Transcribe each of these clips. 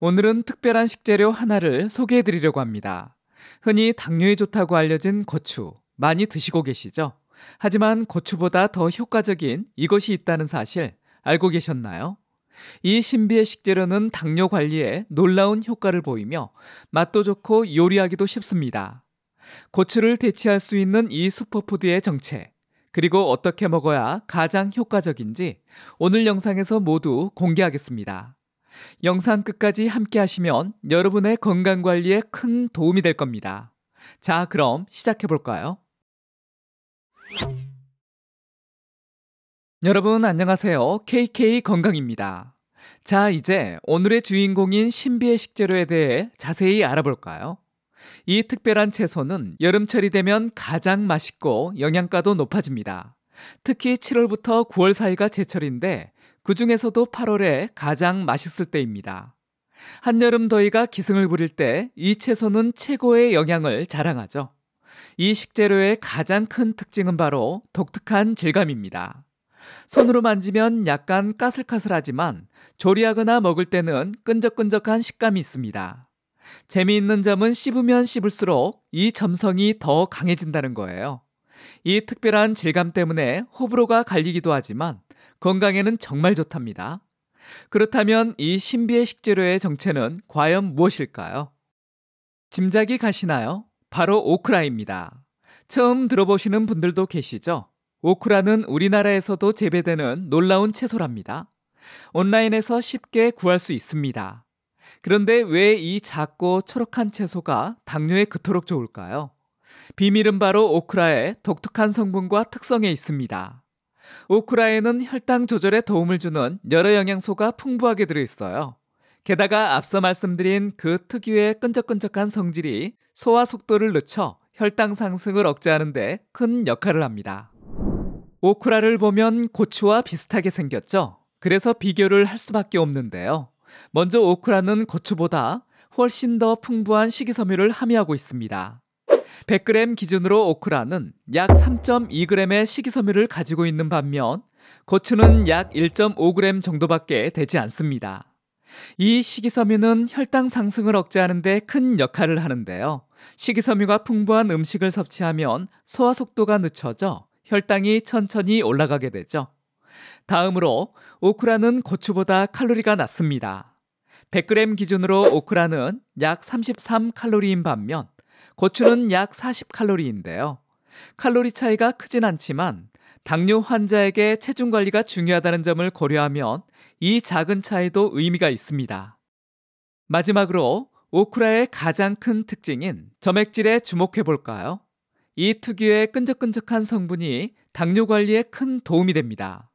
오늘은 특별한 식재료 하나를 소개해 드리려고 합니다. 흔히 당뇨에 좋다고 알려진 고추 많이 드시고 계시죠? 하지만 고추보다 더 효과적인 이것이 있다는 사실 알고 계셨나요? 이 신비의 식재료는 당뇨 관리에 놀라운 효과를 보이며 맛도 좋고 요리하기도 쉽습니다. 고추를 대체할 수 있는 이 슈퍼푸드의 정체, 그리고 어떻게 먹어야 가장 효과적인지 오늘 영상에서 모두 공개하겠습니다. 영상 끝까지 함께 하시면 여러분의 건강 관리에 큰 도움이 될 겁니다. 자, 그럼 시작해 볼까요? 여러분 안녕하세요. KK 건강입니다. 자, 이제 오늘의 주인공인 신비의 식재료에 대해 자세히 알아볼까요? 이 특별한 채소는 여름철이 되면 가장 맛있고 영양가도 높아집니다. 특히 7월부터 9월 사이가 제철인데 그 중에서도 8월에 가장 맛있을 때입니다. 한여름 더위가 기승을 부릴 때 이 채소는 최고의 영양을 자랑하죠. 이 식재료의 가장 큰 특징은 바로 독특한 질감입니다. 손으로 만지면 약간 까슬까슬하지만 조리하거나 먹을 때는 끈적끈적한 식감이 있습니다. 재미있는 점은 씹으면 씹을수록 이 점성이 더 강해진다는 거예요. 이 특별한 질감 때문에 호불호가 갈리기도 하지만 건강에는 정말 좋답니다. 그렇다면 이 신비의 식재료의 정체는 과연 무엇일까요? 짐작이 가시나요? 바로 오크라입니다. 처음 들어보시는 분들도 계시죠? 오크라는 우리나라에서도 재배되는 놀라운 채소랍니다. 온라인에서 쉽게 구할 수 있습니다. 그런데 왜 이 작고 초록한 채소가 당뇨에 그토록 좋을까요? 비밀은 바로 오크라의 독특한 성분과 특성에 있습니다. 오크라에는 혈당 조절에 도움을 주는 여러 영양소가 풍부하게 들어있어요. 게다가 앞서 말씀드린 그 특유의 끈적끈적한 성질이 소화 속도를 늦춰 혈당 상승을 억제하는데 큰 역할을 합니다. 오크라를 보면 고추와 비슷하게 생겼죠? 그래서 비교를 할 수밖에 없는데요. 먼저 오크라는 고추보다 훨씬 더 풍부한 식이섬유를 함유하고 있습니다. 100g 기준으로 오크라는 약 3.2g의 식이섬유를 가지고 있는 반면 고추는 약 1.5g 정도밖에 되지 않습니다. 이 식이섬유는 혈당 상승을 억제하는데 큰 역할을 하는데요. 식이섬유가 풍부한 음식을 섭취하면 소화 속도가 늦춰져 혈당이 천천히 올라가게 되죠. 다음으로 오크라는 고추보다 칼로리가 낮습니다. 100g 기준으로 오크라는 약 33칼로리인 반면 고추는 약 40칼로리인데요. 칼로리 차이가 크진 않지만 당뇨 환자에게 체중 관리가 중요하다는 점을 고려하면 이 작은 차이도 의미가 있습니다. 마지막으로 오크라의 가장 큰 특징인 점액질에 주목해 볼까요? 이 특유의 끈적끈적한 성분이 당뇨 관리에 큰 도움이 됩니다.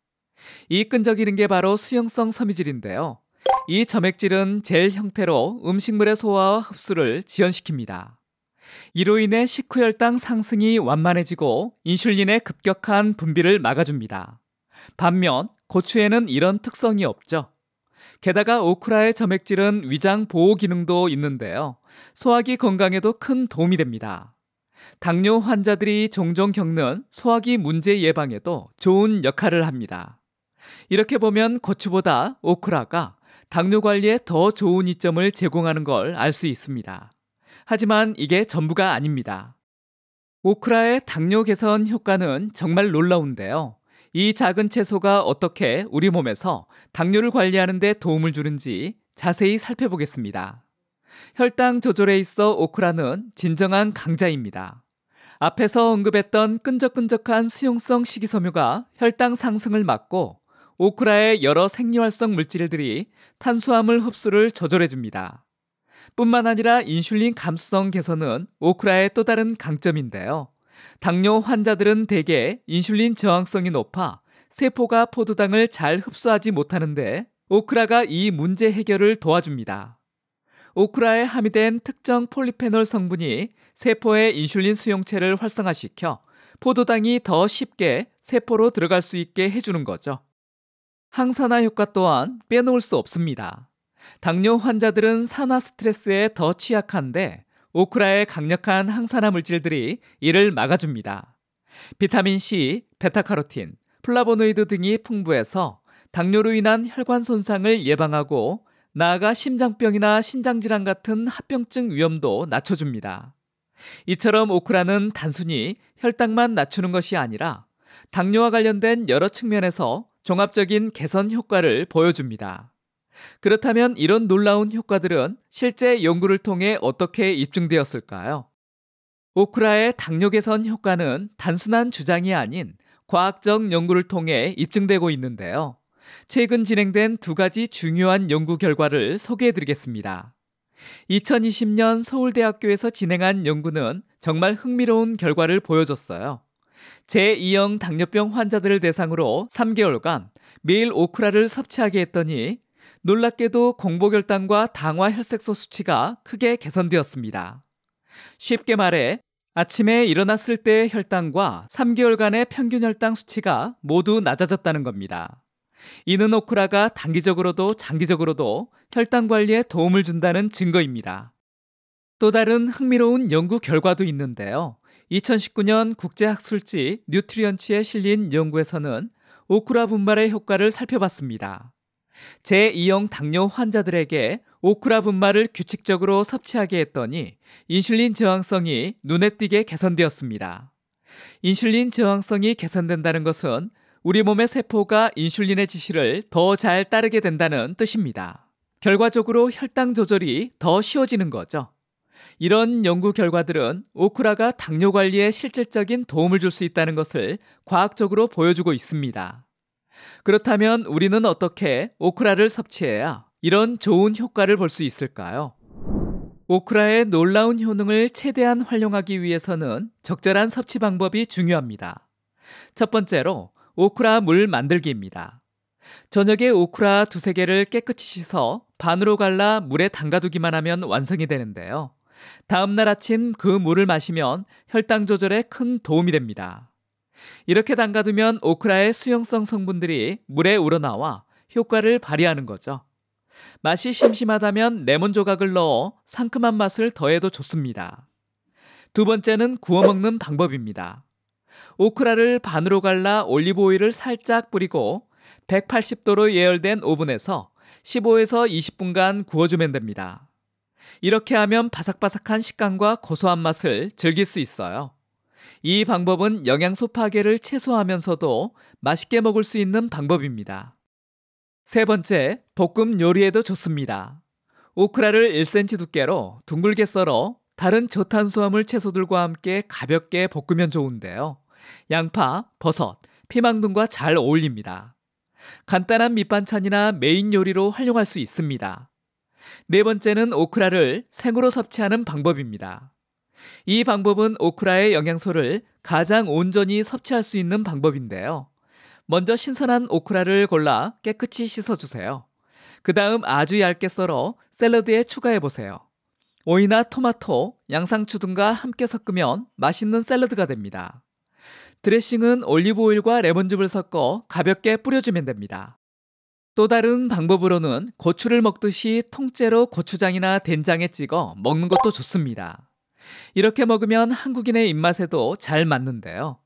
이 끈적이는 게 바로 수용성 섬유질인데요. 이 점액질은 젤 형태로 음식물의 소화와 흡수를 지연시킵니다. 이로 인해 식후혈당 상승이 완만해지고 인슐린의 급격한 분비를 막아줍니다. 반면 고추에는 이런 특성이 없죠. 게다가 오크라의 점액질은 위장 보호 기능도 있는데요. 소화기 건강에도 큰 도움이 됩니다. 당뇨 환자들이 종종 겪는 소화기 문제 예방에도 좋은 역할을 합니다. 이렇게 보면 고추보다 오크라가 당뇨 관리에 더 좋은 이점을 제공하는 걸 알 수 있습니다. 하지만 이게 전부가 아닙니다. 오크라의 당뇨 개선 효과는 정말 놀라운데요. 이 작은 채소가 어떻게 우리 몸에서 당뇨를 관리하는 데 도움을 주는지 자세히 살펴보겠습니다. 혈당 조절에 있어 오크라는 진정한 강자입니다. 앞에서 언급했던 끈적끈적한 수용성 식이섬유가 혈당 상승을 막고 오크라의 여러 생리활성 물질들이 탄수화물 흡수를 조절해줍니다. 뿐만 아니라 인슐린 감수성 개선은 오크라의 또 다른 강점인데요. 당뇨 환자들은 대개 인슐린 저항성이 높아 세포가 포도당을 잘 흡수하지 못하는데 오크라가 이 문제 해결을 도와줍니다. 오크라에 함유된 특정 폴리페놀 성분이 세포의 인슐린 수용체를 활성화시켜 포도당이 더 쉽게 세포로 들어갈 수 있게 해주는 거죠. 항산화 효과 또한 빼놓을 수 없습니다. 당뇨 환자들은 산화 스트레스에 더 취약한데 오크라의 강력한 항산화 물질들이 이를 막아줍니다. 비타민 C, 베타카로틴, 플라보노이드 등이 풍부해서 당뇨로 인한 혈관 손상을 예방하고 나아가 심장병이나 신장질환 같은 합병증 위험도 낮춰줍니다. 이처럼 오크라는 단순히 혈당만 낮추는 것이 아니라 당뇨와 관련된 여러 측면에서 종합적인 개선 효과를 보여줍니다. 그렇다면 이런 놀라운 효과들은 실제 연구를 통해 어떻게 입증되었을까요? 오크라의 당뇨 개선 효과는 단순한 주장이 아닌 과학적 연구를 통해 입증되고 있는데요. 최근 진행된 두 가지 중요한 연구 결과를 소개해 드리겠습니다. 2020년 서울대학교에서 진행한 연구는 정말 흥미로운 결과를 보여줬어요. 제2형 당뇨병 환자들을 대상으로 3개월간 매일 오크라를 섭취하게 했더니 놀랍게도 공복혈당과 당화혈색소 수치가 크게 개선되었습니다. 쉽게 말해 아침에 일어났을 때의 혈당과 3개월간의 평균 혈당 수치가 모두 낮아졌다는 겁니다. 이는 오크라가 단기적으로도 장기적으로도 혈당 관리에 도움을 준다는 증거입니다. 또 다른 흥미로운 연구 결과도 있는데요. 2019년 국제학술지 뉴트리언치에 실린 연구에서는 오크라 분말의 효과를 살펴봤습니다. 제2형 당뇨 환자들에게 오크라 분말을 규칙적으로 섭취하게 했더니 인슐린 저항성이 눈에 띄게 개선되었습니다. 인슐린 저항성이 개선된다는 것은 우리 몸의 세포가 인슐린의 지시를 더 잘 따르게 된다는 뜻입니다. 결과적으로 혈당 조절이 더 쉬워지는 거죠. 이런 연구 결과들은 오크라가 당뇨 관리에 실질적인 도움을 줄 수 있다는 것을 과학적으로 보여주고 있습니다. 그렇다면 우리는 어떻게 오크라를 섭취해야 이런 좋은 효과를 볼 수 있을까요? 오크라의 놀라운 효능을 최대한 활용하기 위해서는 적절한 섭취 방법이 중요합니다. 첫 번째로 오크라 물 만들기입니다. 저녁에 오크라 두세 개를 깨끗이 씻어 반으로 갈라 물에 담가두기만 하면 완성이 되는데요. 다음날 아침 그 물을 마시면 혈당 조절에 큰 도움이 됩니다. 이렇게 담가두면 오크라의 수용성 성분들이 물에 우러나와 효과를 발휘하는 거죠. 맛이 심심하다면 레몬 조각을 넣어 상큼한 맛을 더해도 좋습니다. 두 번째는 구워 먹는 방법입니다. 오크라를 반으로 갈라 올리브 오일을 살짝 뿌리고 180도로 예열된 오븐에서 15에서 20분간 구워주면 됩니다. 이렇게 하면 바삭바삭한 식감과 고소한 맛을 즐길 수 있어요. 이 방법은 영양소 파괴를 최소화하면서도 맛있게 먹을 수 있는 방법입니다. 세 번째, 볶음 요리에도 좋습니다. 오크라를 1cm 두께로 둥글게 썰어 다른 저탄수화물 채소들과 함께 가볍게 볶으면 좋은데요. 양파, 버섯, 피망 등과 잘 어울립니다. 간단한 밑반찬이나 메인 요리로 활용할 수 있습니다. 네 번째는 오크라를 생으로 섭취하는 방법입니다. 이 방법은 오크라의 영양소를 가장 온전히 섭취할 수 있는 방법인데요. 먼저 신선한 오크라를 골라 깨끗이 씻어주세요. 그 다음 아주 얇게 썰어 샐러드에 추가해보세요. 오이나 토마토, 양상추 등과 함께 섞으면 맛있는 샐러드가 됩니다. 드레싱은 올리브오일과 레몬즙을 섞어 가볍게 뿌려주면 됩니다. 또 다른 방법으로는 고추를 먹듯이 통째로 고추장이나 된장에 찍어 먹는 것도 좋습니다. 이렇게 먹으면 한국인의 입맛에도 잘 맞는데요.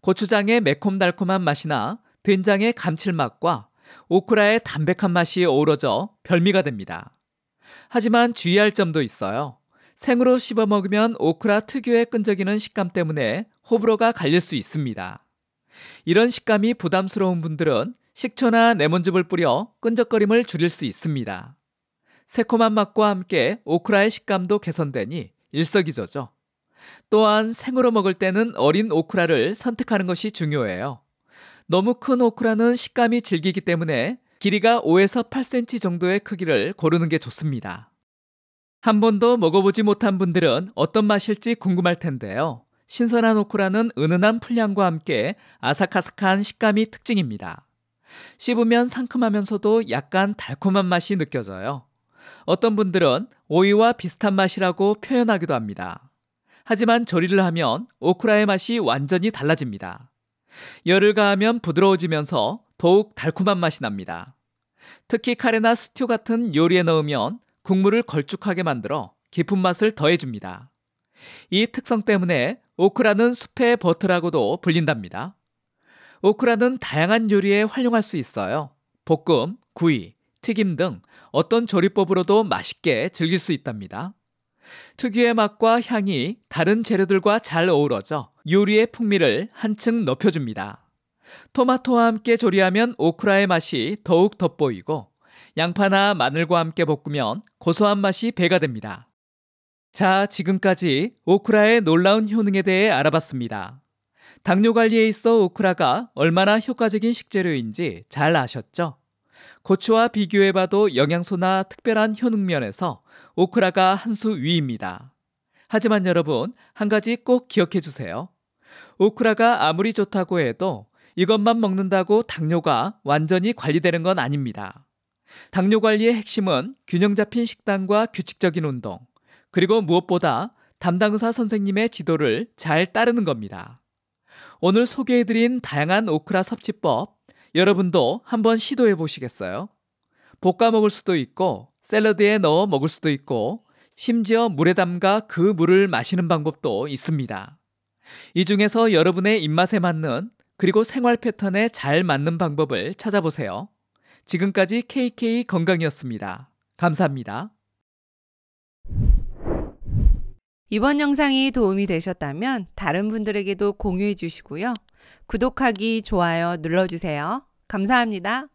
고추장의 매콤달콤한 맛이나 된장의 감칠맛과 오크라의 담백한 맛이 어우러져 별미가 됩니다. 하지만 주의할 점도 있어요. 생으로 씹어 먹으면 오크라 특유의 끈적이는 식감 때문에 호불호가 갈릴 수 있습니다. 이런 식감이 부담스러운 분들은 식초나 레몬즙을 뿌려 끈적거림을 줄일 수 있습니다. 새콤한 맛과 함께 오크라의 식감도 개선되니 일석이조죠. 또한 생으로 먹을 때는 어린 오크라를 선택하는 것이 중요해요. 너무 큰 오크라는 식감이 질기기 때문에 길이가 5에서 8cm 정도의 크기를 고르는 게 좋습니다. 한 번도 먹어보지 못한 분들은 어떤 맛일지 궁금할 텐데요. 신선한 오크라는 은은한 풀향과 함께 아삭아삭한 식감이 특징입니다. 씹으면 상큼하면서도 약간 달콤한 맛이 느껴져요. 어떤 분들은 오이와 비슷한 맛이라고 표현하기도 합니다. 하지만 조리를 하면 오크라의 맛이 완전히 달라집니다. 열을 가하면 부드러워지면서 더욱 달콤한 맛이 납니다. 특히 카레나 스튜 같은 요리에 넣으면 국물을 걸쭉하게 만들어 깊은 맛을 더해줍니다. 이 특성 때문에 오크라는 숲의 버터라고도 불린답니다. 오크라는 다양한 요리에 활용할 수 있어요. 볶음, 구이, 튀김 등 어떤 조리법으로도 맛있게 즐길 수 있답니다. 특유의 맛과 향이 다른 재료들과 잘 어우러져 요리의 풍미를 한층 높여줍니다. 토마토와 함께 조리하면 오크라의 맛이 더욱 돋보이고 양파나 마늘과 함께 볶으면 고소한 맛이 배가 됩니다. 자, 지금까지 오크라의 놀라운 효능에 대해 알아봤습니다. 당뇨 관리에 있어 오크라가 얼마나 효과적인 식재료인지 잘 아셨죠? 고추와 비교해봐도 영양소나 특별한 효능면에서 오크라가 한 수 위입니다. 하지만 여러분, 한 가지 꼭 기억해 주세요. 오크라가 아무리 좋다고 해도 이것만 먹는다고 당뇨가 완전히 관리되는 건 아닙니다. 당뇨 관리의 핵심은 균형 잡힌 식단과 규칙적인 운동, 그리고 무엇보다 담당 의사 선생님의 지도를 잘 따르는 겁니다. 오늘 소개해드린 다양한 오크라 섭취법 여러분도 한번 시도해 보시겠어요? 볶아 먹을 수도 있고, 샐러드에 넣어 먹을 수도 있고, 심지어 물에 담가 그 물을 마시는 방법도 있습니다. 이 중에서 여러분의 입맛에 맞는 그리고 생활 패턴에 잘 맞는 방법을 찾아보세요. 지금까지 KK 건강이었습니다. 감사합니다. 이번 영상이 도움이 되셨다면 다른 분들에게도 공유해 주시고요. 구독하기, 좋아요 눌러주세요. 감사합니다.